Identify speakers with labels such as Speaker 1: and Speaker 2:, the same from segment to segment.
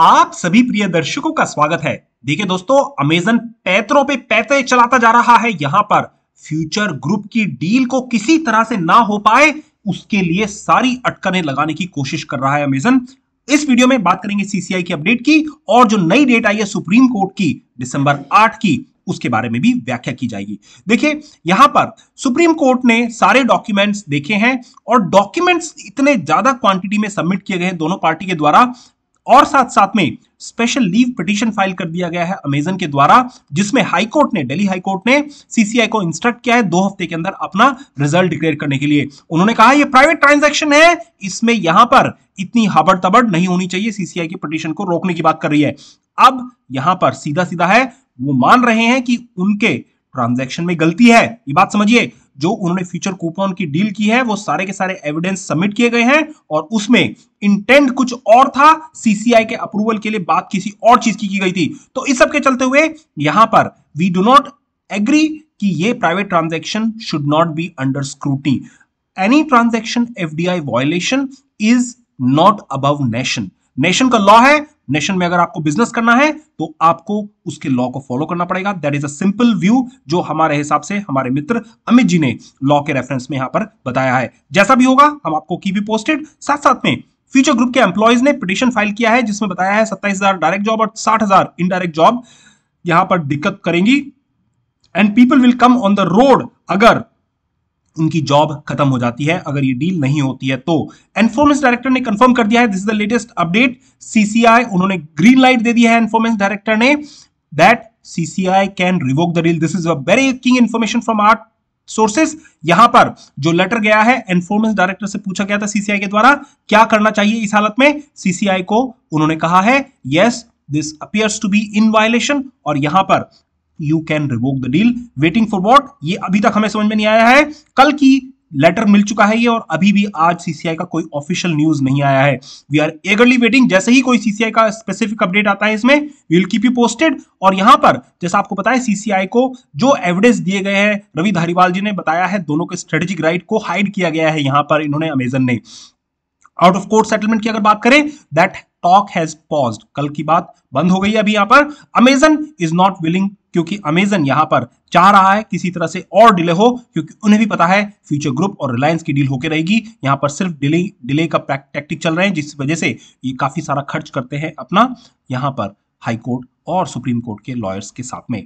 Speaker 1: आप सभी प्रिय दर्शकों का स्वागत है देखिए दोस्तों अमेजन पैतरों पे पैतरे चलाता जा रहा है यहां पर फ्यूचर ग्रुप की डील को किसी तरह से ना हो पाए उसके लिए सारी अटकने लगाने की कोशिश कर रहा है अमेजन इस वीडियो में बात करेंगे सीसीआई की अपडेट की और जो नई डेट आई है सुप्रीम कोर्ट की दिसंबर आठ की उसके बारे में भी व्याख्या की जाएगी देखिए यहां पर सुप्रीम कोर्ट ने सारे डॉक्यूमेंट्स देखे हैं और डॉक्यूमेंट्स इतने ज्यादा क्वांटिटी में सबमिट किए गए हैं दोनों पार्टी के द्वारा और साथ साथ में स्पेशल लीव पिटीशन फाइल कर दिया गया है अमेजन के द्वारा जिसमें हाईकोर्ट ने दिल्ली हाईकोर्ट ने सीसीआई को इंस्ट्रक्ट किया है दो हफ्ते के अंदर अपना रिजल्ट डिक्लेयर करने के लिए उन्होंने कहा ये प्राइवेट ट्रांजैक्शन है इसमें यहां पर इतनी हबड़ तबड़ नहीं होनी चाहिए सीसीआई की पिटीशन को रोकने की बात कर रही है अब यहां पर सीधा सीधा है वो मान रहे हैं कि उनके ट्रांजेक्शन में गलती है ये बात समझिए जो उन्होंने फ्यूचर कूपन की डील की है वो सारे के सारे एविडेंस सबमिट किए गए हैं और उसमें इंटेंट कुछ और था सीसीआई के अप्रूवल के लिए बात किसी और चीज की की गई थी तो इस सब के चलते हुए यहां पर वी डू नॉट एग्री कि ये private transaction should not be under scrutiny any transaction FDI violation is not above nation nation का लॉ है नेशन में अगर आपको बिजनेस करना है तो आपको उसके लॉ को फॉलो करना पड़ेगा that is a simple view जो हमारे हिसाब से हमारे मित्र अमित जी ने लॉ के रेफरेंस में यहां पर बताया है जैसा भी होगा हम आपको की भी पोस्टेड साथ साथ में फ्यूचर ग्रुप के एम्प्लॉयज ने पिटिशन फाइल किया है जिसमें बताया है सत्ताईस हजार डायरेक्ट जॉब और साठ हजार इनडायरेक्ट जॉब यहां पर दिक्कत करेंगी and people will come on the road अगर उनकी जॉब खत्म हो जाती है अगर ये डील नहीं होती है तो एनफोर्मेंस डायरेक्टर ने कंफर्म कर दिया है this is the latest update CCI उन्होंने ग्रीन लाइट दे दिया है एनफोर्मेंस डायरेक्टर ने that CCI can revoke the deal this is a very king information from art sources यहां पर जो लेटर गया है एनफोर्मेंस डायरेक्टर से पूछा गया था सीसीआई के द्वारा क्या करना चाहिए इस हालत में सीसीआई को उन्होंने कहा है yes this appears to be in violation और यहां पर you can revoke the deal waiting for what ये अभी तक हमें समझ में नहीं आया है कल की लेटर मिल चुका है ये और अभी भी आज सीसीआई का कोई ऑफिशियल न्यूज नहीं आया है वी आर एगरली वेटिंग जैसे ही कोई सीसीआई का स्पेसिफिक अपडेट आता है इसमें विल कीप यू पोस्टेड और यहां पर जैसा आपको पता है सीसीआई को जो एविडेंस दिए गए हैं रवि धारीवाल जी ने बताया है दोनों के स्ट्रेटेजिक राइट को हाइड किया गया है यहां पर इन्होंने अमेजन ने आउट ऑफ कोर्ट सेटलमेंट की अगर बात करें दैट टॉक हैज पॉज कल की बात बंद हो गई है अभी यहां पर अमेजन इज नॉट विलिंग क्योंकि अमेजन यहां पर चाह रहा है किसी तरह से और डिले हो क्योंकि उन्हें भी पता है फ्यूचर ग्रुप और रिलायंस की डील होकर रहेगी यहां पर सिर्फ डिले डिले का टैक्टिक चल रहे हैं जिस वजह से ये काफी सारा खर्च करते हैं अपना यहां पर हाईकोर्ट और सुप्रीम कोर्ट के लॉयर्स के साथ में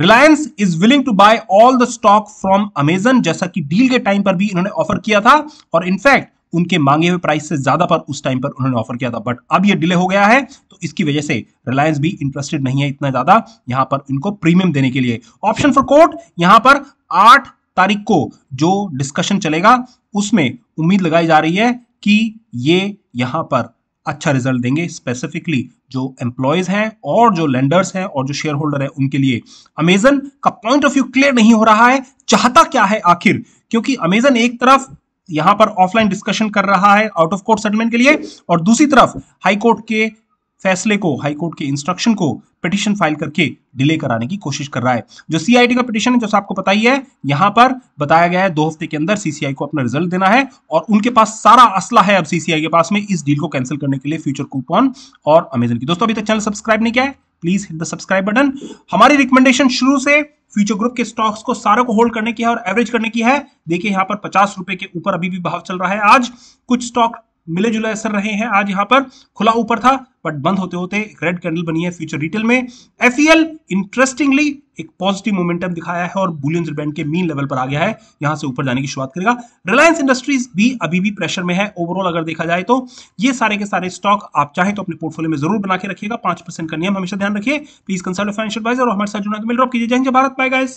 Speaker 1: Reliance is willing to buy all the stock from Amazon जैसा कि डील के टाइम पर भी इन्होंने ऑफर किया था और इनफैक्ट उनके मांगे हुए प्राइस से ज्यादा पर उस टाइम पर उन्होंने ऑफर किया था बट अब ये डिले हो गया है तो इसकी वजह से रिलायंस भी इंटरेस्टेड नहीं है इतना ज्यादा यहां पर इनको प्रीमियम देने के लिए ऑप्शन फॉर कोर्ट यहां पर आठ तारीख को जो डिस्कशन चलेगा उसमें उम्मीद लगाई जा रही है कि ये यहां पर अच्छा रिजल्ट देंगे स्पेसिफिकली जो एम्प्लॉयज हैं और जो लेंडर्स हैं और जो शेयर होल्डर हैं उनके लिए अमेजन का पॉइंट ऑफ व्यू क्लियर नहीं हो रहा है चाहता क्या है आखिर क्योंकि अमेजन एक तरफ यहां पर ऑफलाइन डिस्कशन कर रहा है आउट ऑफ कोर्ट सेटलमेंट के लिए और दूसरी तरफ हाईकोर्ट के फैसले को हाईकोर्ट के इंस्ट्रक्शन को पिटिशन फाइल करके डिले कराने की कोशिश कर रहा है जो सीआईटी का पिटिशन है जो आपको पता ही है यहां पर बताया गया है दो हफ्ते के अंदर सीसीआई को अपना रिजल्ट देना है और उनके पास सारा असला है अब सीसीआई के पास में इस डील को कैंसिल करने के लिए फ्यूचर कूपन और अमेजन की दोस्तों अभी तक चैनल सब्सक्राइब नहीं किया है please hit the subscribe button हमारी रिकमेंडेशन शुरू से फ्यूचर ग्रुप के स्टॉक्स को सारा को होल्ड करने की है और एवरेज करने की है देखिए यहाँ पर पचास रुपए के ऊपर अभी भी भाव चल रहा है आज कुछ स्टॉक मिले जुले असर रहे हैं आज यहाँ पर खुला ऊपर था बट बंद होते होते रेड कैंडल बनी है फ्यूचर रिटेल में एफ इंटरेस्टिंगली e एक पॉजिटिव मोमेंटम दिखाया है और बुलियन बैंड के मीन लेवल पर आ गया है यहां से ऊपर जाने की शुरुआत करेगा रिलायंस इंडस्ट्रीज भी अभी भी प्रेशर में है ओवरऑल अगर देखा जाए तो ये सारे के सारे स्टॉक आप चाहे तो अपने पोर्टफोलियो में जरूर बना के रखिएगा पांच परसेंट का नियम हमेशा ध्यान रखिए प्लीज कंसल्ट फाइनेंशियल और हमारे साथ जुड़ा तो मिल ड्रॉप कीजिए जय भारत पाएगा